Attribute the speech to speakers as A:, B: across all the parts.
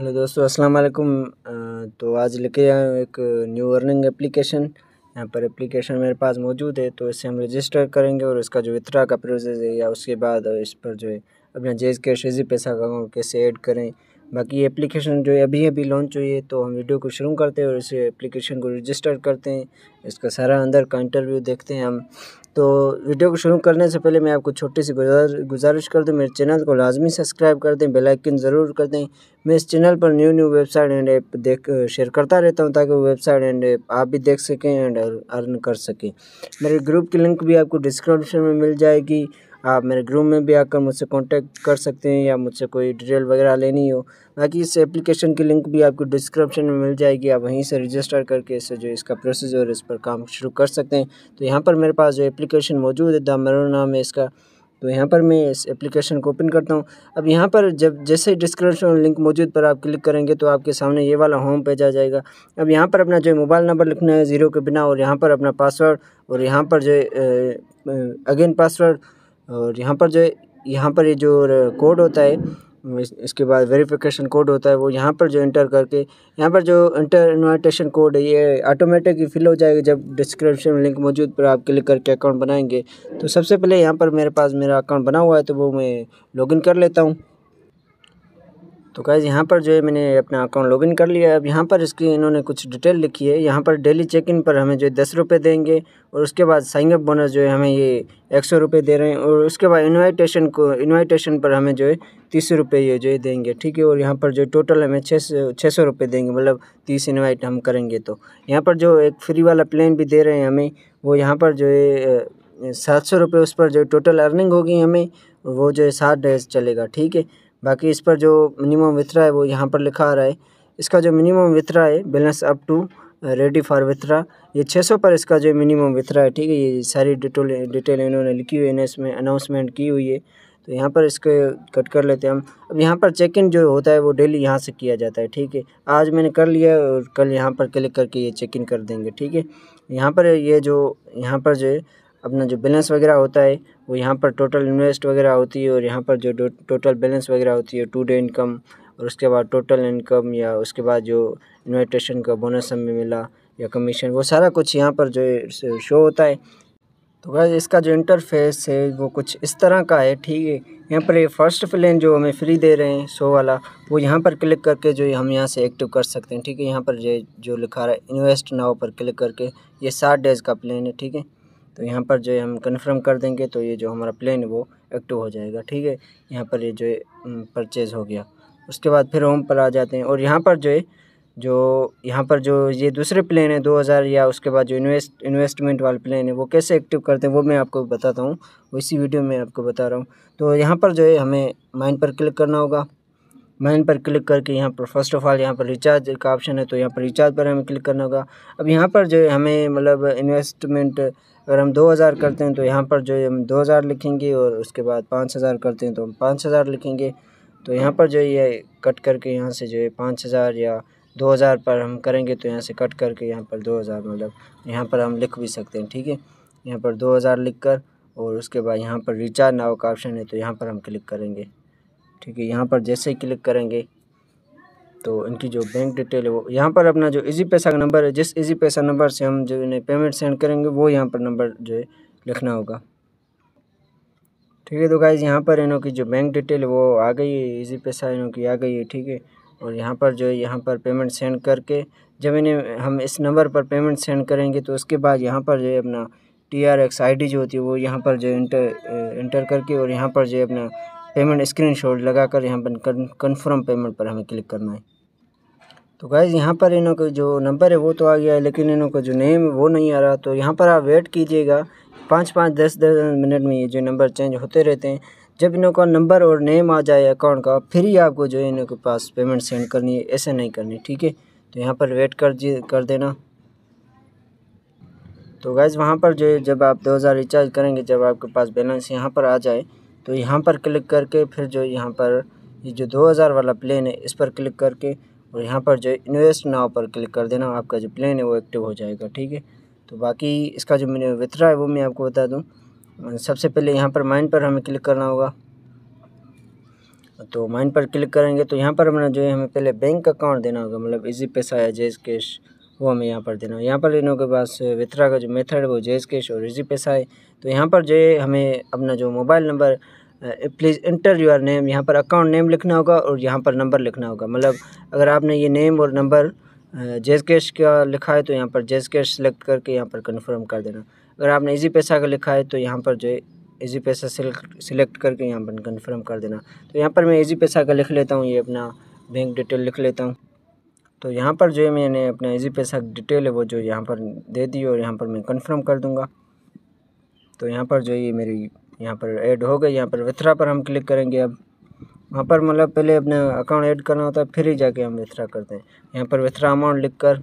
A: hello दोस्तों अस्सलाम वालेकुम तो आज लेके आए हूँ एक न्यू अर्निंग एप्लीकेशन यहाँ पर एप्लीकेशन मेरे पास मौजूद है तो इसे हम रजिस्टर करेंगे और इसका जो इतरा का प्रोसेस है या उसके बाद इस पर जो है अपना जेज के शेजी पैसा का अकाउंट कैसे ऐड करें बाकी एप्लीकेशन जो है अभी अभी लॉन्च हुई है तो हम वीडियो को शुरू करते हैं और इसे एप्लीकेशन को रजिस्टर करते हैं इसका सारा अंदर का इंटरव्यू देखते हैं हम तो वीडियो को शुरू करने से पहले मैं आपको छोटी सी गुजारिश कर दूँ मेरे चैनल को लाजमी सब्सक्राइब कर दें बेलाइकिन ज़रूर कर दें मैं इस चैनल पर new new website and app देख शेयर करता रहता हूँ ताकि वो वेबसाइट एंड ऐप आप भी देख सकें एंड अर्न कर सकें मेरे ग्रुप की लिंक भी आपको डिस्क्रिप्शन में मिल जाएगी आप मेरे ग्रुप में भी आकर मुझसे कांटेक्ट कर सकते हैं या मुझसे कोई डिटेल वगैरह लेनी हो बाकी इस एप्लीकेशन की लिंक भी आपको डिस्क्रिप्शन में मिल जाएगी आप वहीं से रजिस्टर करके इससे जो इसका प्रोसीजर और इस पर काम शुरू कर सकते हैं तो यहाँ पर मेरे पास जो एप्लीकेशन मौजूद है दामो नाम है इसका तो यहाँ पर मैं इस एप्लीकेशन को ओपन करता हूँ अब यहाँ पर जब जैसे डिस्क्रिप्शन लिंक मौजूद पर आप क्लिक करेंगे तो आपके सामने ये वाला होम पेज आ जाएगा अब यहाँ पर अपना जो मोबाइल नंबर लिखना है ज़ीरो के बिना और यहाँ पर अपना पासवर्ड और यहाँ पर जो अगेन पासवर्ड और यहाँ पर जो है यहाँ पर ये जो कोड होता है इसके बाद वेरिफिकेशन कोड होता है वो यहाँ पर जो इंटर करके यहाँ पर जो इंटर इन्विटेशन कोड है ये ऑटोमेटिक फिल हो जाएगा जब डिस्क्रिप्शन लिंक मौजूद पर आप क्लिक करके अकाउंट बनाएंगे तो सबसे पहले यहाँ पर मेरे पास मेरा अकाउंट बना हुआ है तो वो मैं लॉगिन कर लेता हूँ तो गाइज़ यहाँ पर जो है मैंने अपना अकाउंट लॉगिन कर लिया है अब यहाँ पर इसकी इन्होंने कुछ डिटेल लिखी है यहाँ पर डेली चेक इन पर हमें जो है दस रुपये देंगे और उसके बाद साइन अप बोनस जो है हमें ये एक सौ रुपये दे रहे हैं और उसके बाद इनवाइटेशन को इनवाइटेशन पर हमें जो है तीस रुपये ये जो है देंगे ठीक है और यहाँ पर जो टोटल हमें छः सौ छः सौ रुपये देंगे मतलब तीस इन्वाइट हम करेंगे तो यहाँ पर जो एक फ्री वाला प्लान भी दे रहे हैं हमें वो यहाँ पर जो है सात सौ रुपये उस पर जो टोटल अर्निंग होगी हमें वो जो है सात डेज चलेगा ठीक है बाकी इस पर जो मिनिमम विथड्रा है वो यहाँ पर लिखा आ रहा है इसका जो मिनिमम वितरा है balance up to ready for withdraw ये 600 पर इसका जो मिनिमम वितरा है ठीक है ये सारी डिटेल डिटेल इन्होंने लिखी हुई है इसमें अनाउंसमेंट की हुई है तो यहाँ पर इसके कट कर लेते हैं हम अब यहाँ पर चेक इन जो होता है वो डेली यहाँ से किया जाता है ठीक है आज मैंने कर लिया और कल यहाँ पर क्लिक करके ये चेक इन कर देंगे ठीक है यहाँ पर ये जो यहाँ पर जो है अपना जो बैलेंस वगैरह होता है वो यहाँ पर टोटल इन्वेस्ट वगैरह होती है और यहाँ पर जो टोटल बैलेंस वगैरह होती है टू डे इनकम और उसके बाद टोटल इनकम या उसके बाद जो इन्विटेशन का बोनस हमें मिला या कमीशन वो सारा कुछ यहाँ पर जो शो होता है तो गैस इसका जो इंटरफेस है वो कुछ इस तरह का है ठीक है यहाँ पर ये फर्स्ट प्लान जो हमें फ्री दे रहे हैं शो वाला वो यहाँ पर क्लिक करके जो हम यहाँ से एक्टिव कर सकते हैं ठीक है यहाँ पर जो लिखा रहा है इन्वेस्ट नाव पर क्लिक करके ये सात डेज़ का प्लान है ठीक है तो यहाँ पर जो है हम कन्फर्म कर देंगे तो ये जो हमारा प्लेन है वो एक्टिव हो जाएगा ठीक है यहाँ पर ये जो है परचेज़ हो गया उसके बाद फिर होम पर आ जाते हैं और यहाँ पर जो है जो यहाँ पर जो ये दूसरे प्लान है 2000 या उसके बाद जो इन्वेस्ट इन्वेस्टमेंट वाले प्लान है वो कैसे एक्टिव करते हैं वो मैं आपको बताता हूँ वो इसी वीडियो में आपको बता रहा हूँ तो यहाँ पर जो है हमें माइंड पर क्लिक करना होगा मैं इन पर क्लिक करके यहाँ पर फर्स्ट ऑफ ऑल यहाँ पर रिचार्ज का ऑप्शन है तो यहाँ पर रिचार्ज पर हमें क्लिक करना होगा अब यहाँ पर जो हमें मतलब इन्वेस्टमेंट अगर हम 2000 करते हैं तो यहाँ पर जो हम 2000 लिखेंगे और उसके बाद 5000 करते हैं तो हम 5000 लिखेंगे तो यहाँ पर जो ये कट करके यहाँ से जो है पाँच हज़ार या दो हज़ार पर हम करेंगे तो यहाँ से कट करके यहाँ पर दो हज़ार मतलब यहाँ पर हम लिख भी सकते हैं ठीक है यहाँ पर दो हज़ार लिख कर और उसके बाद यहाँ पर रिचार्ज नाव का ऑप्शन है तो यहाँ पर हम क्लिक करेंगे ठीक है यहाँ पर जैसे ही क्लिक करेंगे तो इनकी जो बैंक डिटेल है वो यहाँ पर अपना जो इजी पैसा का नंबर है जिस इजी पैसा नंबर से हम जो इन्हें पेमेंट सेंड करेंगे वो यहाँ पर नंबर जो है लिखना होगा ठीक है तो गाइज़ यहाँ पर इन्हों की जो बैंक डिटेल वो आ गई है इजी पैसा इन्हों की आ गई है ठीक है और यहाँ पर जो है यहाँ पर पेमेंट सेंड करके जब इन्हें हम इस नंबर पर पेमेंट सेंड करेंगे तो उसके बाद यहाँ पर जो है अपना T R X I D जो होती है वो यहाँ पर जो इंटर इंटर करके और यहाँ पर जो है अपना पेमेंट शॉट लगा कर यहाँ पर कन्फर्म पेमेंट पर हमें क्लिक करना है तो गाइज़ यहाँ पर इन्हों का जो नंबर है वो तो आ गया है लेकिन इन्हों का जो नेम वो नहीं आ रहा तो यहाँ पर आप वेट कीजिएगा पाँच पाँच दस दस मिनट में ये जो नंबर चेंज होते रहते हैं जब इन्हों का नंबर और नेम आ जाए अकाउंट का फिर ही आपको जो है इन्हों के पास पेमेंट सेंड करनी है ऐसे नहीं करनी ठीक है तो यहाँ पर वेट कर कर देना तो गैज़ वहाँ पर जो है जब आप हज़ार रिचार्ज करेंगे जब आपके पास बैलेंस यहाँ पर आ जाए तो यहाँ पर क्लिक करके फिर जो यहाँ पर ये जो 2000 वाला प्लेन है इस पर क्लिक करके और यहाँ पर जो इन्वेस्ट नाव पर क्लिक कर देना आपका जो प्लेन है वो एक्टिव हो जाएगा ठीक है तो बाकी इसका जो मैंने वितरा है वो मैं आपको बता दूँ सबसे पहले यहाँ पर माइंड पर हमें क्लिक करना होगा तो माइंड पर क्लिक करेंगे तो यहाँ पर हमें जो है हमें पहले बैंक अकाउंट देना होगा मतलब इजी पैसा या जेज कैश वो हमें यहाँ पर देना है यहाँ पर इनों के पास वित्रा का जो मेथड है वो जेज कैश और इजी पैसा है तो यहाँ पर जो हमें अपना जो mobile number please enter your name यहाँ पर अकाउंट नेम लिखना होगा और यहाँ पर नंबर लिखना होगा मतलब अगर आपने ये नेम और नंबर जेज कैश का लिखा है तो यहाँ पर जेज कैश सेलेक्ट करके यहाँ पर कन्फर्म कर देना अगर आपने इजी पैसा का लिखा है तो यहाँ पर जो है इजी पैसा सिलेक्ट करके यहाँ पर कन्फर्म कर देना तो यहाँ पर मैं इजी पैसा का लिख लेता हूँ ये अपना बैंक डिटेल लिख लेता हूँ तो यहाँ पर जो है मैंने अपना इजी पैसा डिटेल है वो जो यहाँ पर दे दी और यहाँ पर मैं कंफर्म कर दूँगा तो यहाँ पर जो ये मेरी यहाँ पर ऐड हो गई यहाँ पर विथरा पर हम क्लिक करेंगे अब वहाँ पर मतलब पहले अपने अकाउंट ऐड करना होता है फिर ही जाके हम विथरा करते हैं यहाँ पर विथरा अमाउंट लिख कर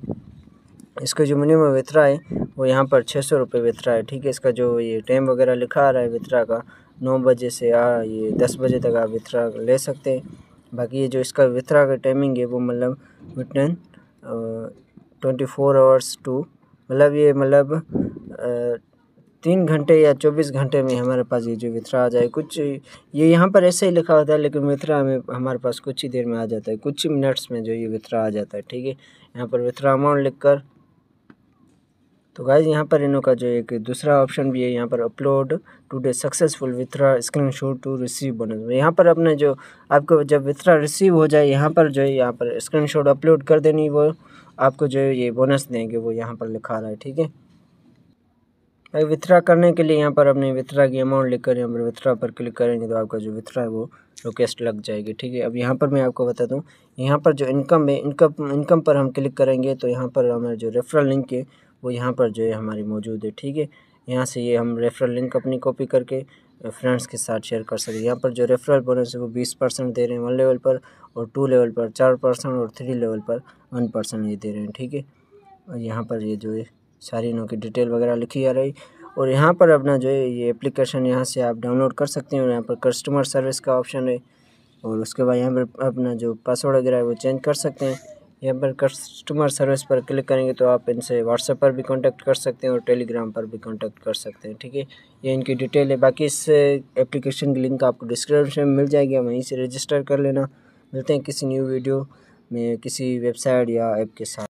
A: इसका जो मिनिमम विथरा है वो यहाँ पर छः सौ रुपये वित्रा है ठीक है इसका जो ये टाइम वगैरह लिखा आ रहा है विथरा का नौ बजे से आ ये दस बजे तक आप विथरा ले सकते हैं बाकी ये जो इसका विथरा का टाइमिंग है वो मतलब within twenty four hours to मतलब ये मतलब तीन घंटे या चौबीस घंटे में हमारे पास ये जो विथरा आ जाए कुछ ये यहाँ पर ऐसे ही लिखा होता है लेकिन विथरा में हमारे पास कुछ ही देर में आ जाता है कुछ ही मिनट्स में जो ये विथरा आ जाता है ठीक है यहाँ पर विथरा अमाउंट लिख कर तो गाइज यहाँ पर इनो का जो एक दूसरा ऑप्शन भी है यहाँ पर upload today successful withdraw screenshot to receive बने यहाँ पर अपने जो आपको जब विथ्रा रिसीव हो जाए यहाँ पर जो है यहाँ पर स्क्रीन शॉट अपलोड कर देनी वो आपको जो है ये बोनस देंगे वो यहाँ पर लिखा रहा है ठीक है भाई विथ्रा करने के लिए यहाँ पर अपने विथ्रा की अमाउंट लिख कर यहाँ पर विथ्रा पर क्लिक करेंगे तो आपका जो विथ्रा है वो रिक्वेस्ट लग जाएगी ठीक है अब यहाँ पर मैं आपको बता दूँ यहाँ पर जो इनकम है इनकम इनकम पर हम क्लिक करेंगे तो यहाँ पर हमारा जो रेफरल लिंक है वो यहाँ पर जो है हमारी मौजूद है ठीक है यहाँ से ये हम रेफरल लिंक अपनी कॉपी करके फ्रेंड्स के साथ शेयर कर सकते यहाँ पर जो रेफरल बोनस है वो बीस परसेंट दे रहे हैं वन लेवल पर और टू लेवल पर चार परसेंट और थ्री लेवल पर वन परसेंट ये दे रहे हैं ठीक है और यहाँ पर ये जो है सारी इनों की डिटेल वगैरह लिखी जा रही और यहाँ पर अपना जो है ये एप्लीकेशन यहाँ से आप डाउनलोड कर सकते हैं और यहाँ पर कस्टमर सर्विस का ऑप्शन है और उसके बाद यहाँ पर अपना जो पासवर्ड वगैरह है वो चेंज कर सकते हैं यहाँ पर कस्टमर सर्विस पर क्लिक करेंगे तो आप इनसे व्हाट्सएप पर भी कांटेक्ट कर सकते हैं और टेलीग्राम पर भी कांटेक्ट कर सकते हैं ठीक है ये इनकी डिटेल है बाकी इस एप्लीकेशन uh, की लिंक आपको डिस्क्रिप्शन में मिल जाएगी वहीं से रजिस्टर कर लेना मिलते हैं किसी न्यू वीडियो में किसी वेबसाइट या ऐप के साथ